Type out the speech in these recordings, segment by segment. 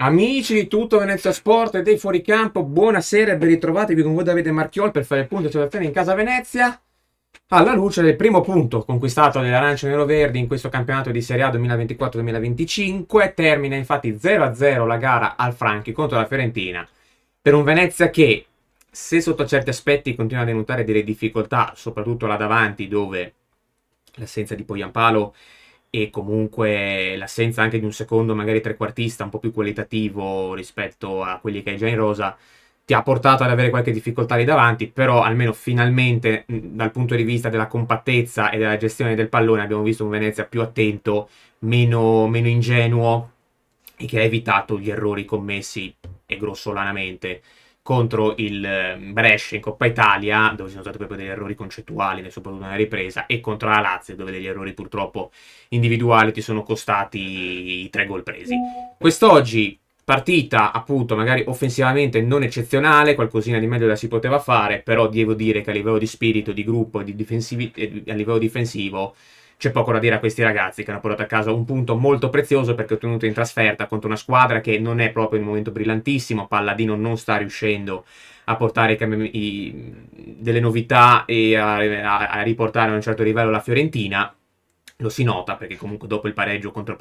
Amici di tutto Venezia Sport e dei Fuoricampo, buonasera e ben ritrovati qui con voi Davide Marchiol per fare il punto di situazione in casa Venezia. Alla luce del primo punto conquistato dall'Arancio Nero Verdi in questo campionato di Serie A 2024-2025, termina infatti 0-0 la gara al Franchi contro la Fiorentina. Per un Venezia che, se sotto certi aspetti continua a denotare delle difficoltà, soprattutto là davanti dove l'assenza di Poyampalo Palo e comunque l'assenza anche di un secondo magari trequartista un po' più qualitativo rispetto a quelli che hai già in rosa ti ha portato ad avere qualche difficoltà lì davanti, però almeno finalmente dal punto di vista della compattezza e della gestione del pallone abbiamo visto un Venezia più attento, meno, meno ingenuo e che ha evitato gli errori commessi e grossolanamente contro il ehm, Brescia in Coppa Italia, dove ci sono stati proprio degli errori concettuali, soprattutto nella ripresa, e contro la Lazio, dove degli errori purtroppo individuali ti sono costati i tre gol presi. Quest'oggi partita appunto magari offensivamente non eccezionale, qualcosina di meglio la si poteva fare, però devo dire che a livello di spirito, di gruppo e, di eh, a livello difensivo c'è poco da dire a questi ragazzi che hanno portato a casa un punto molto prezioso perché ottenuto in trasferta contro una squadra che non è proprio in un momento brillantissimo, Palladino non sta riuscendo a portare i, i, delle novità e a, a, a riportare a un certo livello la Fiorentina, lo si nota perché comunque dopo il pareggio contro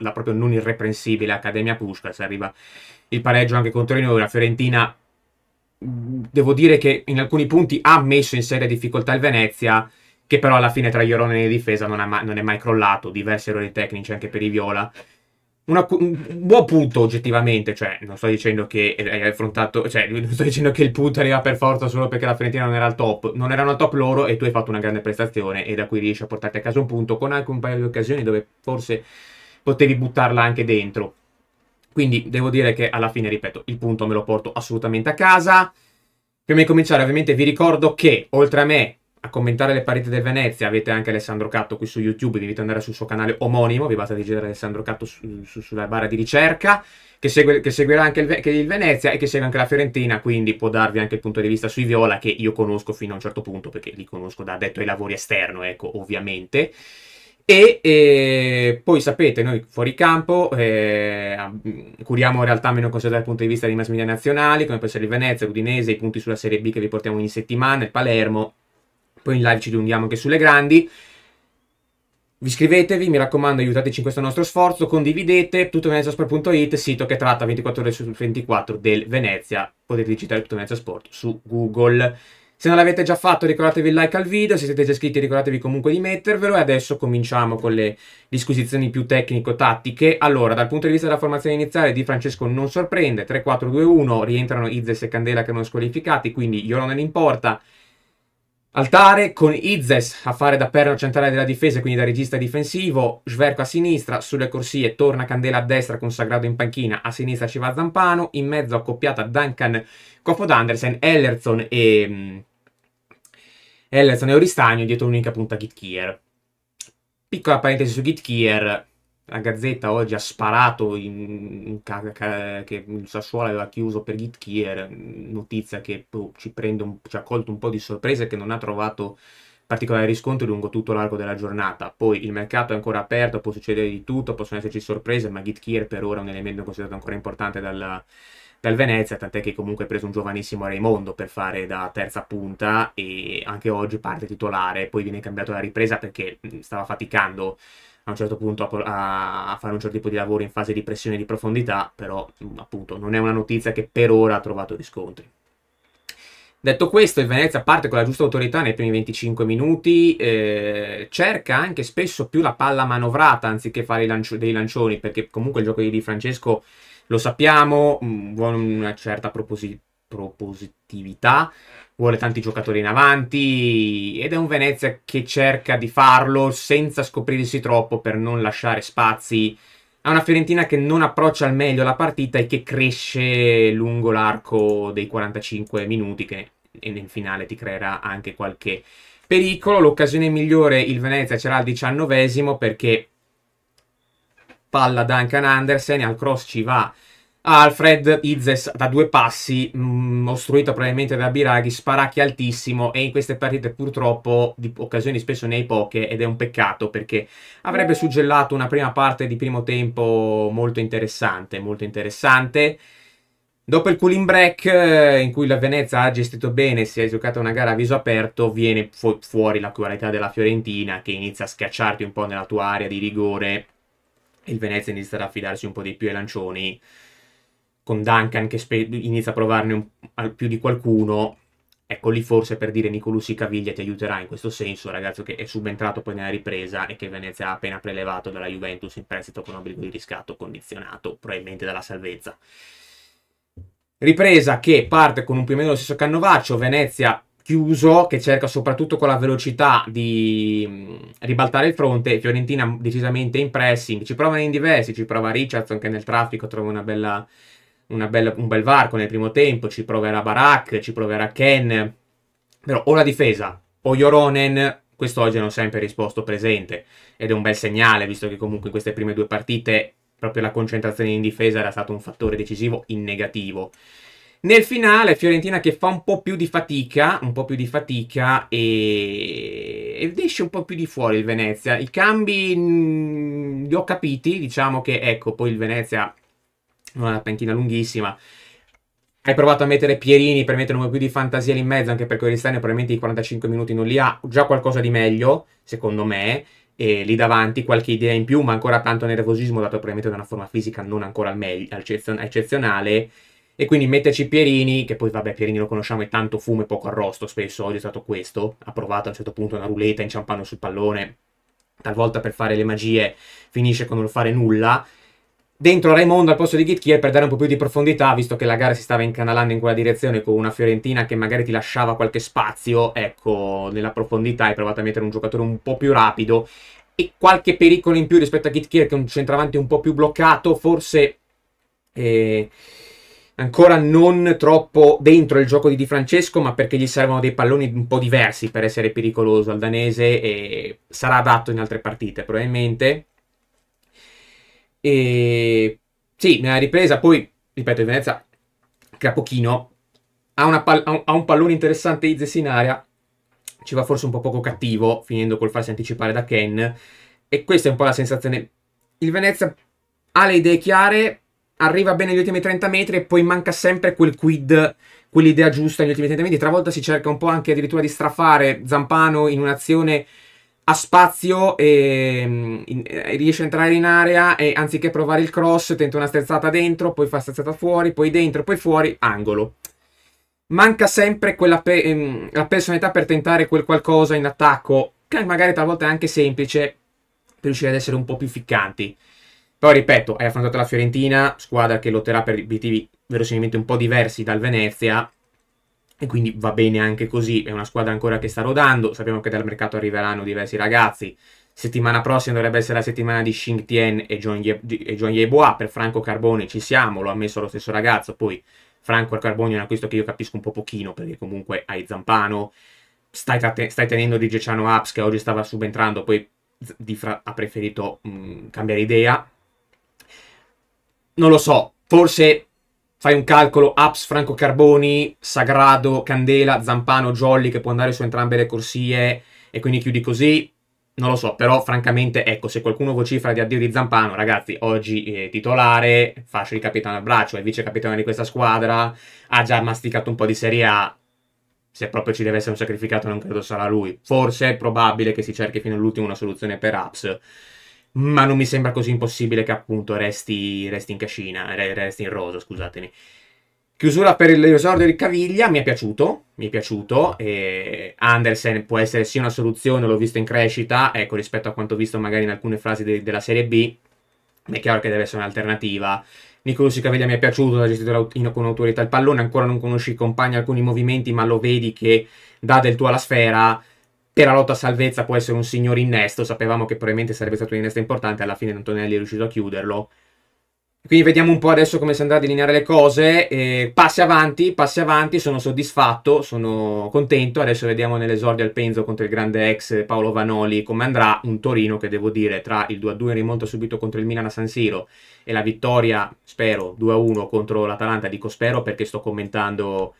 la proprio non irreprensibile Accademia Puskas arriva il pareggio anche contro di noi, la Fiorentina mm, devo dire che in alcuni punti ha messo in seria difficoltà il Venezia che però alla fine tra Iorone e difesa non, ma- non è mai crollato, diversi errori tecnici anche per i Viola. Una, un buon punto oggettivamente, cioè non sto dicendo che hai affrontato, cioè non sto dicendo che il punto arriva per forza solo perché la Fiorentina non era al top, non erano al top loro e tu hai fatto una grande prestazione e da qui riesci a portarti a casa un punto con anche un paio di occasioni dove forse potevi buttarla anche dentro. Quindi devo dire che alla fine, ripeto, il punto me lo porto assolutamente a casa. Prima di cominciare ovviamente vi ricordo che oltre a me a commentare le pareti del Venezia avete anche Alessandro Catto qui su YouTube, dovete andare sul suo canale omonimo, vi basta digitare Alessandro Catto su, su, sulla barra di ricerca, che, segue, che seguirà anche il, che il, Venezia e che segue anche la Fiorentina, quindi può darvi anche il punto di vista sui Viola che io conosco fino a un certo punto, perché li conosco da detto ai lavori esterno, ecco, ovviamente. E, e, poi sapete, noi fuori campo eh, curiamo realtà meno cose dal punto di vista dei mass media nazionali, come può essere il Venezia, l'Udinese, i punti sulla Serie B che vi portiamo ogni settimana, il Palermo poi in live ci dilunghiamo anche sulle grandi. Iscrivetevi, mi raccomando, aiutateci in questo nostro sforzo, condividete tuttoveneziasport.it, sito che tratta 24 ore su 24 del Venezia. Potete digitare tutto Venezia Sport su Google. Se non l'avete già fatto ricordatevi il like al video, se siete già iscritti ricordatevi comunque di mettervelo e adesso cominciamo con le disquisizioni più tecnico-tattiche. Allora, dal punto di vista della formazione iniziale di Francesco non sorprende, 3-4-2-1, rientrano Izzes e Candela che erano squalificati, quindi Iorona in porta, Altare con Izzes a fare da perno centrale della difesa, quindi da regista difensivo, Sverco a sinistra, sulle corsie torna Candela a destra con Sagrado in panchina, a sinistra ci va Zampano, in mezzo accoppiata Duncan, Kofod Andersen, Ellerson e... Mm, Ellerson e Oristagno dietro un'unica punta Gitkier. Piccola parentesi su Gitkier, la Gazzetta oggi ha sparato in, in ca- ca- che il Sassuolo aveva chiuso per Gitkier, notizia che boh, ci, un, ci, ha colto un po' di sorpresa e che non ha trovato particolari riscontri lungo tutto l'arco della giornata. Poi il mercato è ancora aperto, può succedere di tutto, possono esserci sorprese, ma Gitkier per ora è un elemento considerato ancora importante dalla, dal Venezia, tant'è che comunque ha preso un giovanissimo Raimondo per fare da terza punta e anche oggi parte titolare, poi viene cambiato la ripresa perché stava faticando a un certo punto a, a, fare un certo tipo di lavoro in fase di pressione di profondità, però appunto non è una notizia che per ora ha trovato riscontri. Detto questo, il Venezia parte con la giusta autorità nei primi 25 minuti, eh, cerca anche spesso più la palla manovrata anziché fare lancio, dei lancioni, perché comunque il gioco di Di Francesco lo sappiamo, vuole una certa proposi- propositività, vuole tanti giocatori in avanti ed è un Venezia che cerca di farlo senza scoprirsi troppo per non lasciare spazi a una Fiorentina che non approccia al meglio la partita e che cresce lungo l'arco dei 45 minuti che nel finale ti creerà anche qualche pericolo. L'occasione migliore il Venezia c'era al diciannovesimo perché palla Duncan Andersen e al cross ci va Alfred Izzes da due passi, mh, mm, ostruito probabilmente da Biraghi, sparacchi altissimo e in queste partite purtroppo di occasioni spesso ne hai poche ed è un peccato perché avrebbe suggellato una prima parte di primo tempo molto interessante, molto interessante. Dopo il cooling break eh, in cui la Venezia ha gestito bene, si è giocata una gara a viso aperto, viene fu- fuori la qualità della Fiorentina che inizia a schiacciarti un po' nella tua area di rigore e il Venezia inizia ad affidarsi un po' di più ai lancioni con Duncan che spe- inizia a provarne un, più di qualcuno, ecco lì forse per dire Nicolussi Caviglia ti aiuterà in questo senso, ragazzo che è subentrato poi nella ripresa e che Venezia ha appena prelevato dalla Juventus in prestito con obbligo di riscatto condizionato probabilmente dalla salvezza. Ripresa che parte con un più o meno lo stesso cannovaccio, Venezia chiuso che cerca soprattutto con la velocità di mm, ribaltare il fronte, Fiorentina decisamente in pressing, ci provano in diversi, ci prova Richardson che nel traffico trova una bella bella, un bel varco nel primo tempo, ci proverà Barak, ci proverà Ken, però o la difesa o Joronen quest'oggi sempre risposto presente ed è un bel segnale visto che comunque in queste prime due partite proprio la concentrazione in difesa era stato un fattore decisivo in negativo. Nel finale Fiorentina che fa un po' più di fatica, un po' più di fatica e... ed esce un po' più di fuori il Venezia. I cambi mh, mm, li ho capiti, diciamo che ecco, poi il Venezia una panchina lunghissima. Hai provato a mettere Pierini per mettere un po' più di fantasia lì in mezzo, anche perché Oristani probabilmente i 45 minuti non li ha, già qualcosa di meglio, secondo me, e lì davanti qualche idea in più, ma ancora tanto nervosismo, dato probabilmente da una forma fisica non ancora al meglio, eccezionale, e quindi metterci Pierini, che poi vabbè Pierini lo conosciamo, è tanto fumo e poco arrosto, spesso oggi è stato questo, ha provato a un certo punto una ruleta inciampando sul pallone, talvolta per fare le magie finisce con non fare nulla, dentro Raimondo al posto di Gitkier per dare un po' più di profondità, visto che la gara si stava incanalando in quella direzione con una Fiorentina che magari ti lasciava qualche spazio, ecco, nella profondità hai provato a mettere un giocatore un po' più rapido e qualche pericolo in più rispetto a Gitkier che è un centravanti un po' più bloccato, forse... Eh, ancora non troppo dentro il gioco di Di Francesco, ma perché gli servono dei palloni un po' diversi per essere pericoloso al danese e sarà adatto in altre partite probabilmente. E sì, nella ripresa, poi, ripeto, in Venezia, Capochino ha, pal- ha un pallone interessante Izes in area, ci va forse un po' poco cattivo, finendo col farsi anticipare da Ken, e questa è un po' la sensazione. Il Venezia ha le idee chiare, arriva bene negli ultimi 30 metri e poi manca sempre quel quid, quell'idea giusta negli ultimi 30 metri. Travolta si cerca un po' anche addirittura di strafare Zampano in un'azione ha spazio mm, e, riesce a entrare in area e anziché provare il cross tenta una sterzata dentro, poi fa sterzata fuori, poi dentro, poi fuori, angolo. Manca sempre quella pe mm, la personalità per tentare quel qualcosa in attacco, che magari talvolta è anche semplice, per riuscire ad essere un po' più ficcanti. Poi ripeto, hai affrontato la Fiorentina, squadra che lotterà per obiettivi verosimilmente un po' diversi dal Venezia, e quindi va bene anche così, è una squadra ancora che sta rodando, sappiamo che dal mercato arriveranno diversi ragazzi, settimana prossima dovrebbe essere la settimana di Xing Tien e John, Ye- Yeboah, per Franco Carbone ci siamo, lo ha messo lo stesso ragazzo, poi Franco Carbone è un acquisto che io capisco un po' pochino, perché comunque hai Zampano, stai, stai tenendo di Geciano Apps che oggi stava subentrando, poi fra- ha preferito mh, mm, cambiare idea, non lo so, forse fai un calcolo, Apps, Franco Carboni, Sagrado, Candela, Zampano, Jolly che può andare su entrambe le corsie e quindi chiudi così, non lo so, però francamente, ecco, se qualcuno vocifera di addio di Zampano, ragazzi, oggi è eh, titolare, fascia di capitano al braccio, è vice capitano di questa squadra, ha già masticato un po' di Serie A, se proprio ci deve essere un sacrificato non credo sarà lui. Forse è probabile che si cerchi fino all'ultimo una soluzione per Apps ma non mi sembra così impossibile che appunto resti, resti in cascina, resti in rosa, scusatemi. Chiusura per l'esordio di Caviglia, mi è piaciuto, mi è piaciuto, e Andersen può essere sì una soluzione, l'ho visto in crescita, ecco rispetto a quanto ho visto magari in alcune frasi de- della Serie B, è chiaro che deve essere un'alternativa. Nicolussi Caviglia mi è piaciuto, ha gestito con autorità il pallone, ancora non conosci i compagni alcuni movimenti, ma lo vedi che dà del tuo alla sfera, per la lotta a salvezza può essere un signor innesto, sapevamo che probabilmente sarebbe stato un innesto importante, alla fine Antonelli è riuscito a chiuderlo. Quindi vediamo un po' adesso come si andrà a delineare le cose, eh, passi avanti, passi avanti, sono soddisfatto, sono contento, adesso vediamo nell'esordio al Penzo contro il grande ex Paolo Vanoli come andrà un Torino che devo dire tra il 2-2 in rimonta subito contro il Milan a San Siro e la vittoria, spero, 2-1 contro l'Atalanta, dico spero perché sto commentando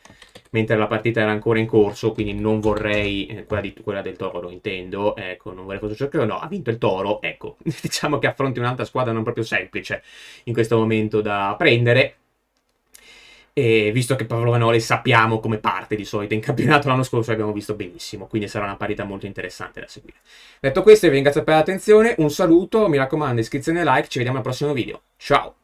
mentre la partita era ancora in corso, quindi non vorrei, eh, quella, di, quella, del toro intendo, ecco, non vorrei fosse ciò che no, ha vinto il toro, ecco, diciamo che affronti un'altra squadra non proprio semplice in questo momento da prendere. E visto che Pavlo Vanoli sappiamo come parte di solito in campionato l'anno scorso abbiamo visto benissimo, quindi sarà una partita molto interessante da seguire. Detto questo vi ringrazio per l'attenzione, un saluto, mi raccomando iscrizione e like, ci vediamo al prossimo video, ciao!